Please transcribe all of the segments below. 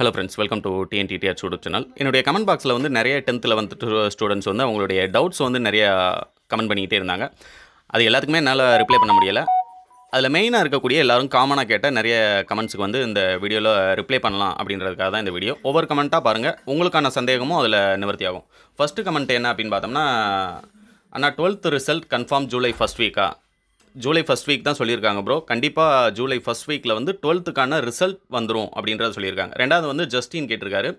hello friends welcome to TNDTR YouTube channel என்னுடைய comment பாக்ஸில் வந்து நிறைய டென்த்தில் வந்துட்டு ஸ்டூடெண்ட்ஸ் வந்து அவங்களுடைய டவுட்ஸ் வந்து நிறைய கமெண்ட் பண்ணிக்கிட்டே இருந்தாங்க அது எல்லாத்துக்குமே என்னால் ரிப்ளை பண்ண முடியலை அதில் மெயினாக இருக்கக்கூடிய எல்லோரும் காமனாக கேட்ட நிறைய கமெண்ட்ஸுக்கு வந்து இந்த வீடியோவில் ரிப்ளை பண்ணலாம் அப்படின்றதுக்காக தான் இந்த வீடியோ ஒவ்வொரு கமெண்ட்டாக பாருங்கள் உங்களுக்கான சந்தேகமும் அதில் நிவர்த்தி ஆகும் ஃபஸ்ட்டு கமெண்ட் என்ன அப்படின்னு பார்த்தோம்னா அண்ணா twelfth result confirm July first வீக்கா ஜூலை ஃபஸ்ட் வீக் தான் சொல்லியிருக்காங்க ப்ரோ கண்டிப்பாக ஜூலை ஃபஸ்ட் வீக்கில் வந்து டுவெல்த்துக்கான ரிசல்ட் வந்துடும் அப்படின்றத சொல்லியிருக்காங்க ரெண்டாவது வந்து ஜஸ்டின் கேட்டிருக்காரு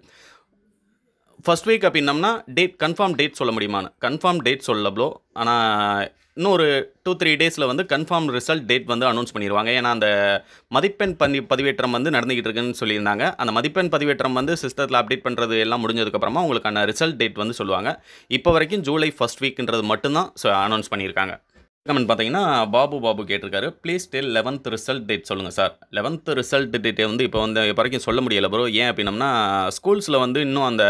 ஃபஸ்ட் வீக் அப்படின்னம்னா டேட் கன்ஃபார்ம் டேட் சொல்ல முடியுமான்னு கன்ஃபார்ம் டேட் சொல்ல ப்ரோ ஆனால் இன்னும் ஒரு டூ த்ரீ டேஸில் வந்து கன்ஃபார்ம் ரிசல்ட் டேட் வந்து அனௌன்ஸ் பண்ணிடுவாங்க ஏன்னா அந்த மதிப்பெண் பதி பதிவேற்றம் வந்து நடந்துகிட்டு இருக்குன்னு சொல்லியிருந்தாங்க அந்த மதிப்பெண் பதிவேற்றம் வந்து சிஸ்டத்தில் அப்டேட் பண்ணுறது எல்லாம் முடிஞ்சதுக்கப்புறமா உங்களுக்கான ரிசல்ட் டேட் வந்து சொல்லுவாங்க இப்போ வரைக்கும் ஜூலை ஃபஸ்ட் வீக்குன்றது மட்டும்தான் அனௌன்ஸ் பண்ணியிருக்காங்க கமெண்ட் பார்த்தீங்கன்னா பாபு பாபு கேட்டிருக்காரு please tell eleventh result date சொல்லுங்கள் சார் லெவன்த் ரிசல்ட் டேட்டை வந்து இப்போ வந்து இப்போ வரைக்கும் சொல்ல முடியல ப்ரோ ஏன் அப்படின்னம்னா ஸ்கூல்ஸில் வந்து இன்னும் அந்த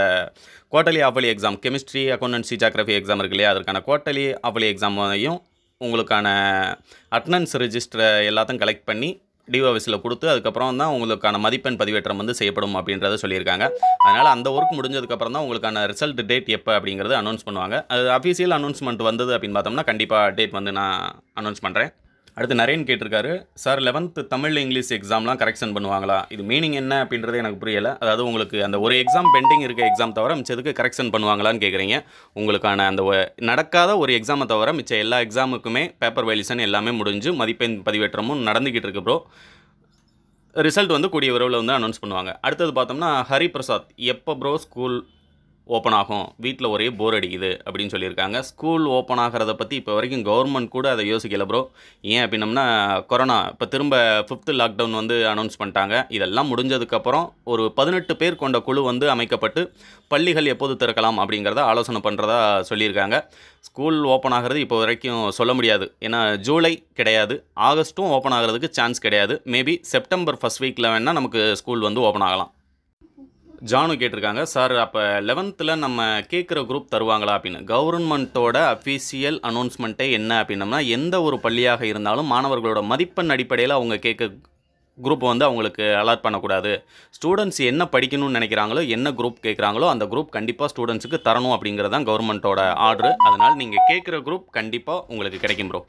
quarterly half yearly exam chemistry accountancy geography exam இருக்கு இல்லையா அதற்கான குவார்ட்டர்லி ஆஃபலி எக்ஸாமையும் உங்களுக்கான அட்டனன்ஸ் ரிஜிஸ்டரை எல்லாத்தையும் கலெக்ட் பண்ணி டிஓ ஆஃபீஸில் கொடுத்து அதுக்கப்புறம் தான் உங்களுக்கான மதிப்பெண் பதிவேற்றம் வந்து செய்யப்படும் அப்படின்றத சொல்லியிருக்காங்க அதனால் அந்த ஒர்க் முடிஞ்சதுக்கப்புறம் தான் உங்களுக்கான ரிசல்ட் டேட் எப்போ அப்படிங்கிறது அனௌன்ஸ் பண்ணுவாங்க அது அஃபீஷியல் அனௌன்ஸ்மெண்ட் வந்தது அப்படின்னு பார்த்தோம்னா கண்டிப்பாக டேட் வந்து நான் அனௌன்ஸ் பண்ணுறேன் அடுத்து நரேன் கேட்டிருக்காரு சார் லெவன்த்து தமிழ் இங்கிலீஷ் எக்ஸாம்லாம் கரெக்ஷன் பண்ணுவாங்களா இது மீனிங் என்ன அப்படின்றது எனக்கு புரியலை அதாவது உங்களுக்கு அந்த ஒரு எக்ஸாம் பெண்டிங் இருக்க எக்ஸாம் தவிர மிச்சதுக்கு கரெக்ஷன் பண்ணுவாங்களான்னு கேட்குறீங்க உங்களுக்கான அந்த நடக்காத ஒரு எக்ஸாமை தவிர மிச்ச எல்லா எக்ஸாமுக்குமே பேப்பர் வேலிசன் எல்லாமே முடிஞ்சு மதிப்பெண் பதிவேற்றமும் நடந்துக்கிட்டு இருக்கு ப்ரோ ரிசல்ட் வந்து கூடிய விரைவில் வந்து அனௌன்ஸ் பண்ணுவாங்க அடுத்தது பார்த்தோம்னா ஹரிபிரசாத் எப்போ ப்ரோ ஸ்கூல் ஓப்பன் ஆகும் வீட்டில் ஒரே போர் அடிக்குது அப்படின்னு சொல்லியிருக்காங்க ஸ்கூல் ஓப்பன் ஆகிறத பற்றி இப்போ வரைக்கும் கவர்மெண்ட் கூட அதை யோசிக்கல ப்ரோ ஏன் அப்படின்னம்னா கொரோனா இப்போ திரும்ப ஃபிஃப்த்து லாக்டவுன் வந்து அனௌன்ஸ் பண்ணிட்டாங்க இதெல்லாம் முடிஞ்சதுக்கப்புறம் ஒரு பதினெட்டு பேர் கொண்ட குழு வந்து அமைக்கப்பட்டு பள்ளிகள் எப்போது திறக்கலாம் அப்படிங்கிறத ஆலோசனை பண்ணுறதா சொல்லியிருக்காங்க ஸ்கூல் ஓப்பன் ஆகிறது இப்போ வரைக்கும் சொல்ல முடியாது ஏன்னா ஜூலை கிடையாது ஆகஸ்ட்டும் ஓப்பன் ஆகிறதுக்கு சான்ஸ் கிடையாது மேபி செப்டம்பர் ஃபஸ்ட் வீக்கில் வேணால் நமக்கு ஸ்கூல் வந்து ஓப்பன் ஆகலாம் ஜானு கேட்டிருக்காங்க சார் அப்போ லெவன்த்தில் நம்ம கேட்குற குரூப் தருவாங்களா அப்படின்னு கவர்மெண்ட்டோட அஃபீஷியல் அனௌன்ஸ்மெண்ட்டே என்ன அப்படின்னம்னா எந்த ஒரு பள்ளியாக இருந்தாலும் மாணவர்களோட மதிப்பெண் அடிப்படையில் அவங்க கேட்க குரூப் வந்து அவங்களுக்கு அலாட் பண்ணக்கூடாது ஸ்டூடெண்ட்ஸ் என்ன படிக்கணும்னு நினைக்கிறாங்களோ என்ன குரூப் கேட்குறாங்களோ அந்த குரூப் கண்டிப்பாக ஸ்டூடெண்ட்ஸுக்கு தரணும் அப்படிங்கிறது தான் கவர்மெண்ட்டோட ஆர்டர் அதனால் நீங்கள் கேட்குற குரூப் கண்டிப்பாக உங்களுக்கு கிடைக்கும் ப்ரோ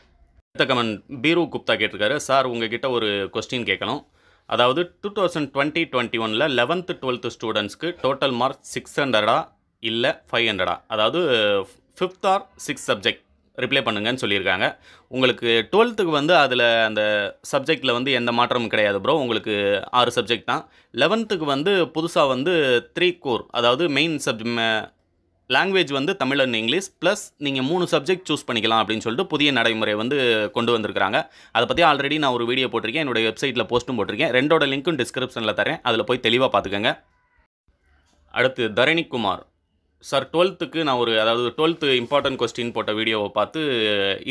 அடுத்த கமெண்ட் பீரு குப்தா கேட்டிருக்காரு சார் உங்ககிட்ட ஒரு கொஸ்டின் கேட்கணும் அதாவது டூ தௌசண்ட் டுவெண்ட்டி டுவெண்ட்டி ஒனில் லெவன்த்து டுவெல்த்து ஸ்டூடெண்ட்ஸ்க்கு டோட்டல் மார்க் சிக்ஸ் ஹண்ட்ரடா இல்லை ஃபைவ் ஹண்ட்ரடா அதாவது fifth or six subject reply பண்ணுங்கன்னு சொல்லியிருக்காங்க உங்களுக்கு டுவெல்த்துக்கு வந்து அதில் அந்த சப்ஜெக்டில் வந்து எந்த மாற்றமும் கிடையாது ப்ரோ உங்களுக்கு ஆறு சப்ஜெக்ட் தான் லெவன்த்துக்கு வந்து புதுசாக வந்து த்ரீ கோர் அதாவது மெயின் சப்ஜெக்ட் லாங்குவேஜ் வந்து தமிழ் அண்ட் இங்கிலீஷ் ப்ளஸ் நீங்கள் மூணு சப்ஜெக்ட் சூஸ் பண்ணிக்கலாம் அப்படின்னு சொல்லிட்டு புதிய நடைமுறை வந்து கொண்டு வந்திருக்காங்க அதை பற்றி ஆல்ரெடி நான் ஒரு வீடியோ போட்டிருக்கேன் என்னுடைய வெப்சைட்டில் போஸ்ட்டும் போட்டிருக்கேன் ரெண்டோட லிங்க்கும் டிஸ்கிரிப்ஷனில் தரேன் அதில் போய் தெளிவாக பார்த்துக்கோங்க அடுத்து தரணிக்குமார் சார் டுவெல்த்துக்கு நான் ஒரு அதாவது டுவெல்த்து இம்பார்ட்டன்ட் கொஸ்டின் போட்ட வீடியோவை பார்த்து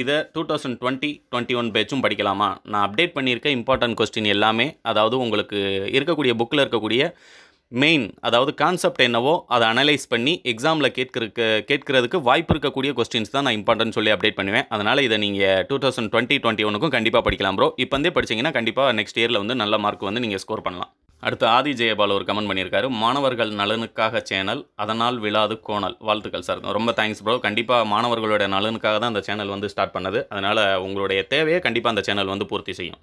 இதை two thousand twenty twenty one பேச்சும் படிக்கலாமா நான் அப்டேட் பண்ணியிருக்க இம்பார்ட்டன்ட் கொஸ்டின் எல்லாமே அதாவது உங்களுக்கு இருக்கக்கூடிய புக்கில் இருக்கக்கூடிய மெயின் அதாவது கான்செப்ட் என்னவோ அதை அனலைஸ் பண்ணி எக்ஸாமில் கேட்கறக்கு கேட்கறதுக்கு வாய்ப்பு இருக்கக்கூடிய கொஸ்டின்ஸ் தான் நான் இம்பார்ட்டன் சொல்லி அப்டேட் பண்ணுவேன் அதனால் இதை நீங்கள் டூ தௌசண்ட் டுவெண்ட்டி டுவெண்ட்டி ஒனுக்கும் கண்டிப்பாக படிக்கலாம் ப்ரோ இப்போ வந்து படிச்சிங்கன்னா கண்டிப்பாக நெக்ஸ்ட் இயரில் வந்து நல்ல மார்க் வந்து நீங்கள் ஸ்கோர் பண்ணலாம் அடுத்து ஆதி ஜெயபால் ஒரு கமெண்ட் பண்ணியிருக்காரு மாணவர்கள் நலனுக்காக சேனல் அதனால் விழாது கோணல் வாழ்த்துக்கள் சார் ரொம்ப தேங்க்ஸ் ப்ரோ கண்டிப்பாக மாணவர்களோட நலனுக்காக தான் அந்த சேனல் வந்து ஸ்டார்ட் பண்ணது அதனால் உங்களுடைய தேவையை கண்டிப்பாக அந்த சேனல் வந்து பூர்த்தி செய்யும்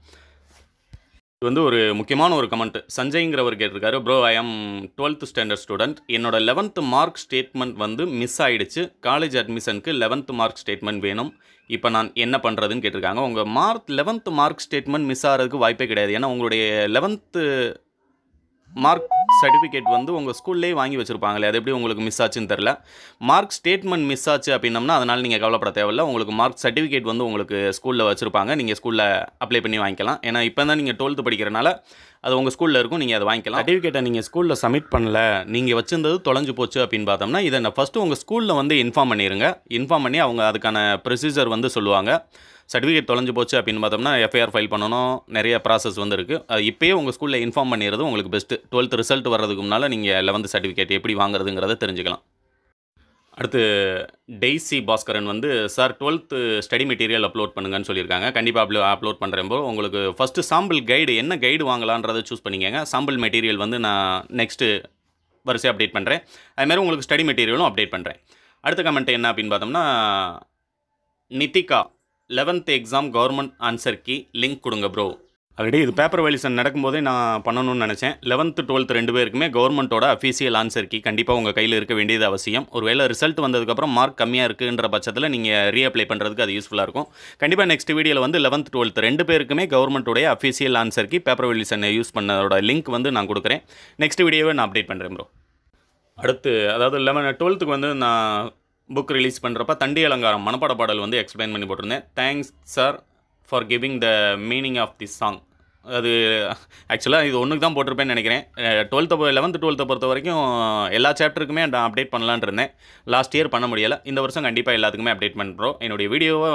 இது வந்து ஒரு முக்கியமான ஒரு கமெண்ட் சஞ்சய்ங்கிறவர் கேட்டிருக்காரு bro I am twelfth standard student என்னோட லெவன்த் மார்க் ஸ்டேட்மெண்ட் வந்து மிஸ் ஆகிடுச்சு காலேஜ் அட்மிஷனுக்கு லெவன்த் மார்க் ஸ்டேட்மெண்ட் வேணும் இப்போ நான் என்ன பண்ணுறதுன்னு கேட்டிருக்காங்க உங்கள் mark eleventh mark statement miss ஆகிறதுக்கு வாய்ப்பே கிடையாது ஏன்னா உங்களுடைய லெவன்த்து மார்க் சர்டிஃபிகேட் வந்து உங்கள் ஸ்கூல்லேயே வாங்கி வச்சுருப்பாங்களே அது எப்படி உங்களுக்கு மிஸ் ஆச்சுன்னு தெரில மார்க் ஸ்டேட்மெண்ட் மிஸ் ஆச்சு அப்படின்னம்னா அதனால் நீங்கள் கவலைப்பட தேவையில்ல உங்களுக்கு மார்க் சர்டிஃபிகேட் வந்து உங்களுக்கு ஸ்கூலில் வச்சுருப்பாங்க நீங்கள் ஸ்கூலில் அப்ளை பண்ணி வாங்கிக்கலாம் ஏன்னா இப்போ தான் நீங்கள் டுவெல்த்து படிக்கிறனால அது உங்கள் ஸ்கூலில் இருக்கும் நீங்கள் அதை வாங்கிக்கலாம் சர்டிஃபிகேட்டை நீங்கள் ஸ்கூலில் சப்மிட் பண்ணல நீங்கள் வச்சிருந்தது தொலைஞ்சு போச்சு அப்படின்னு பார்த்தோம்னா இதை நான் ஃபஸ்ட்டு உங்கள் ஸ்கூலில் வந்து இன்ஃபார்ம் பண்ணிடுங்க இன்ஃபார்ம் பண்ணி அவங்க அதுக்கான ப்ரொசீஜர் வந்து சொல்லுவாங்க சர்டிஃபிகேட் தொலைஞ்சு போச்சு அப்படின்னு பார்த்தோம்னா எஃப்ஐஆர் ஃபைல் பண்ணணும் நிறைய ப்ராசஸ் வந்து இருக்குது இப்போயே உங்கள் ஸ்கூலில் இன்ஃபார்ம் பண்ணிடுறது உங்களுக்கு பெஸ்ட்டு டுவெல்த் ரிசல்ட் வர்றதுக்கு முன்னால் நீங்கள் லெவன்த் சர்டிஃபிகேட் எப்படி வாங்குறதுங்கிறத தெரிஞ்சுக்கலாம் அடுத்து டெய்ஸி பாஸ்கரன் வந்து sir twelfth study material upload பண்ணுங்கன்னு சொல்லியிருக்காங்க கண்டிப்பாக அப்ளோ அப்லோட் பண்ணுறப்போ உங்களுக்கு ஃபஸ்ட்டு சாம்பிள் கைடு என்ன கைடு வாங்கலான்றதை சூஸ் பண்ணிக்கங்க சாம்பிள் மெட்டீரியல் வந்து நான் நெக்ஸ்ட்டு வரிசையாக அப்டேட் பண்ணுறேன் அதுமாதிரி உங்களுக்கு ஸ்டடி மெட்டீரியலும் அப்டேட் பண்ணுறேன் அடுத்த கமெண்ட் என்ன அப்படின்னு பார்த்தோம்னா நித்திகா லெவன்த் எக்ஸாம் கவர்மெண்ட் ஆன்சர்க்கு லிங்க் கொடுங்க ப்ரோ ஆல்ரெடி இது பேப்பர் வேலிசன் நடக்கும்போதே நான் பண்ணணும்னு நினச்சேன் லெவன்த்து டுவெல்த் ரெண்டு பேருக்குமே கவர்மெண்ட்டோட அஃபீஷியல் ஆன்சர் கீ கண்டிப்பாக உங்கள் கையில் இருக்க வேண்டியது அவசியம் ஒருவேளை ரிசல்ட் வந்ததுக்கப்புறம் மார்க் கம்மியாக இருக்குன்ற பட்சத்தில் நீங்கள் ரீஅப்ளை பண்ணுறதுக்கு அது யூஸ்ஃபுல்லாக இருக்கும் கண்டிப்பாக நெக்ஸ்ட் வீடியோவில் வந்து லெவன்த் டுவெல்த் ரெண்டு பேருக்குமே கவர்மெண்ட்டோடைய அஃபீஷியல் ஆன்சர் கீ பேப்பர் வேலிசனை யூஸ் பண்ணதோட லிங்க் வந்து நான் கொடுக்குறேன் நெக்ஸ்ட் வீடியோவை நான் அப்டேட் பண்ணுறேன் ப்ரோ அடுத்து அதாவது லெவன் டுவெல்த்துக்கு வந்து நான் புக் ரிலீஸ் பண்ணுறப்ப தண்டி அலங்காரம் மனப்பாட பாடல் வந்து எக்ஸ்பிளைன் பண்ணி போட்டிருந்தேன் thanks sir for giving the meaning of this song அது ஆக்சுவலாக இது ஒன்றுக்கு தான் போட்டிருப்பேன்னு நினைக்கிறேன் டுவெல்த்து லெவன்த்து டுவெல்த்தை பொறுத்த வரைக்கும் எல்லா சாப்டருக்குமே நான் அப்டேட் பண்ணலான்னு இருந்தேன் லாஸ்ட் இயர் பண்ண முடியலை இந்த வருஷம் கண்டிப்பாக எல்லாத்துக்குமே அப்டேட் பண்ணுறோம் என்னுடைய வீடியோவை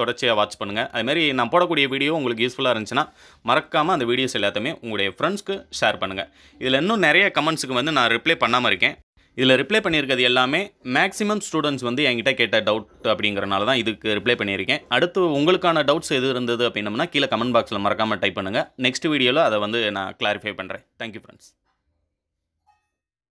தொடர்ச்சியாக வாட்ச் பண்ணுங்கள் அதுமாரி நான் போடக்கூடிய வீடியோ உங்களுக்கு யூஸ்ஃபுல்லாக இருந்துச்சுன்னா மறக்காமல் அந்த வீடியோஸ் எல்லாத்தையுமே உங்களுடைய ஃப்ரெண்ட்ஸ்க்கு ஷேர் பண்ணுங்கள் இதில் இன்னும் நிறைய கமெண்ட்ஸுக்கு வந்து நான் ரிப்ளை பண்ணாமல் இருக்கேன் இதில் ரிப்ளை பண்ணியிருக்கிறது எல்லாமே மேக்ஸிமம் ஸ்டூடெண்ட்ஸ் வந்து என்கிட்ட கேட்ட டவுட் அப்படிங்கிறனால தான் இதுக்கு ரிப்ளை பண்ணியிருக்கேன் அடுத்து உங்களுக்கான டவுட்ஸ் எது இருந்தது அப்படின்னம்னா கீழே கமெண்ட் பாக்ஸில் மறக்காமல் டைப் பண்ணுங்கள் நெக்ஸ்ட் வீடியோவில் அதை வந்து நான் கிளாரிஃபை பண்ணுறேன் தேங்க்யூ ஃப்ரெண்ட்ஸ்